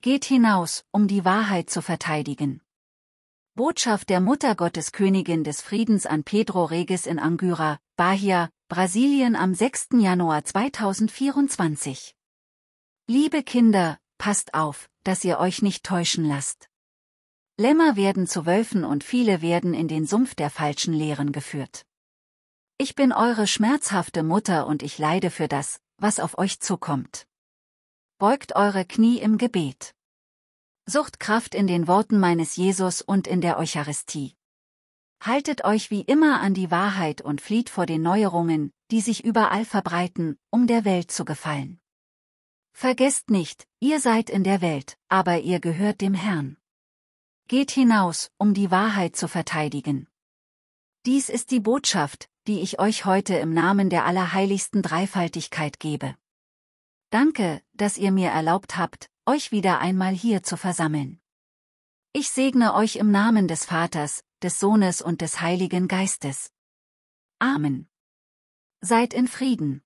Geht hinaus, um die Wahrheit zu verteidigen. Botschaft der Muttergotteskönigin des Friedens an Pedro Regis in Angüra, Bahia, Brasilien am 6. Januar 2024. Liebe Kinder, passt auf, dass ihr euch nicht täuschen lasst. Lämmer werden zu Wölfen und viele werden in den Sumpf der falschen Lehren geführt. Ich bin eure schmerzhafte Mutter und ich leide für das, was auf euch zukommt. Beugt eure Knie im Gebet. Sucht Kraft in den Worten meines Jesus und in der Eucharistie. Haltet euch wie immer an die Wahrheit und flieht vor den Neuerungen, die sich überall verbreiten, um der Welt zu gefallen. Vergesst nicht, ihr seid in der Welt, aber ihr gehört dem Herrn. Geht hinaus, um die Wahrheit zu verteidigen. Dies ist die Botschaft, die ich euch heute im Namen der allerheiligsten Dreifaltigkeit gebe. Danke, dass ihr mir erlaubt habt, euch wieder einmal hier zu versammeln. Ich segne euch im Namen des Vaters, des Sohnes und des Heiligen Geistes. Amen. Seid in Frieden.